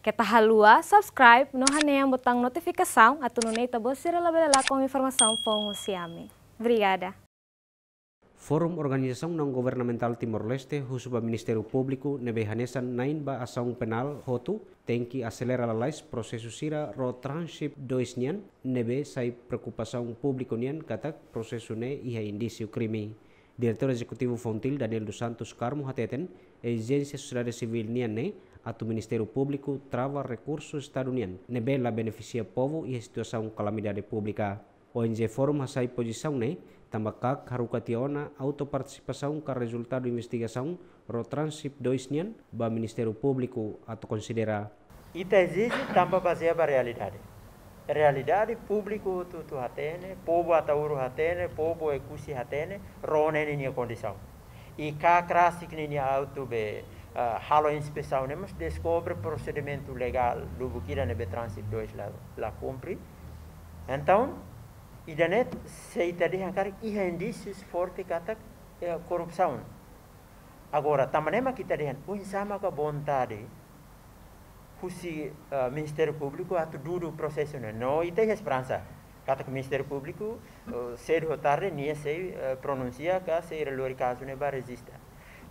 kita halua, subscribe, no haneam botão bos atununeita bocira labelela informasi informação fong siame. brigada Forum organisasi non Governamental Timor-Leste, Husuba Ministeru Publiku Nebehanesan Nainba asaung Penal, Hotu tanki que Lalais lais processo sira ro transship 2 nian, nebe sai preocupação Publiku nian, katak processo ne iha Indisiu Krimi Direktur Eksekutif Fontil Daniel dos Santos Carmo Hateten, Agensi sosial Civil nian ne, ato Ministério Público trava recursos estadunianos. Nebela beneficia povo e situação calamidade pública. ONG Forma sai posição né? Tambakak harukationa autoparticipação car resultado investigação Rotransip transip dois nian ba Ministério Público ato considera. Ita exige tamba baseia ba realidade. Realidade público tu tu hatene, povo atauru hatene, povo ekusi hatene, rone nene condição. E ka krasik nini auto be ah, halo inspeção nemos né? descobre procedimento legal do bukira nebe transit 2 lá lá cumpre então idanet seita de E há indícios forte kata eh, corrupção agora também é que kita de un sama a vontade husi uh, ah, ministério público atu o processo né e tem esperança kata que Ministério Público uh, cedo ou tarde nem se uh, eh, pronuncia que se caso ne né? vai resistir.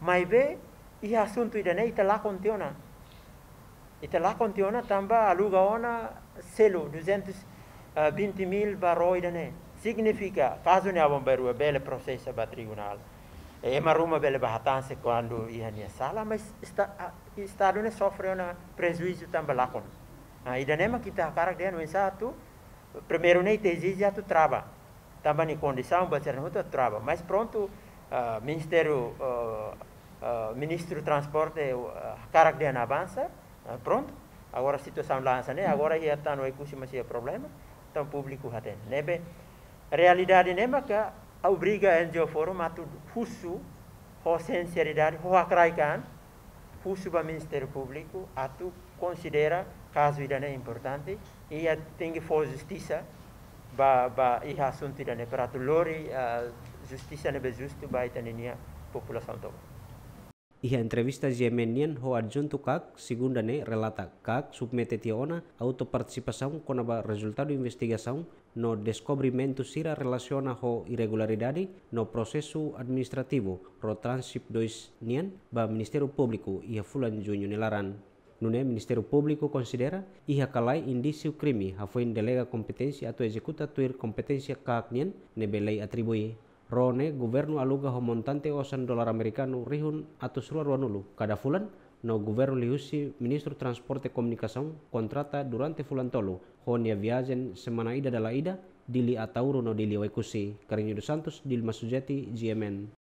Mas bem, ia suntuidana lá kontiona também kontiona tamba ona selo 220 eh, mil baroidane significa caso ne avon berua bele processo ba tribunal e eh, maruma bele bahatanse quando ia nia sala mas está estado ne sofre una prejuízo tamba lakon ah idanema kita karak dia no satu primeiro ne tezizia tu trava tamba ni condição ba ser no tu trava mas pronto uh, ministério uh, uh, eh, ministro do transporte, uh, Caracdén avança, uh, eh, pronto. Agora a situação lança, né? Agora já está no ecúcio, mas é problema. Então o público já tem. Nebe, realidade nem que obriga NGO Forum a tudo fuso, com sinceridade, com acraican, fuso para o Ministério Público, a tu considera caso idane é importante e a tem que fazer justiça ba ba assunto idane para tu lori eh, justiça nebe justo para a população toda. Iha entrevistas yemenian ho tu kak segundane relata kak submetetiona autoparticipação konaba resultado investigação no descobrimento sira relaciona ho irregularidade no prosesu administrativo ro Transip dois nian ba ministeru publiku iha fulan junho nilaran. Nune ministeru publiku considera iha kalai indício krimi ha foi delega kompetensi atau executa tuir competência kak nian nebelei atribui rone guvernu aluga ho montante osan dolar americano rihun atus rua wanulu. Kada fulan no governo liusi ministro transporte komunikasi kontrata durante fulan tolu honia viagen semana ida dala ida dili atauru no dili waikusi karinyo santos Dilma masujati GMN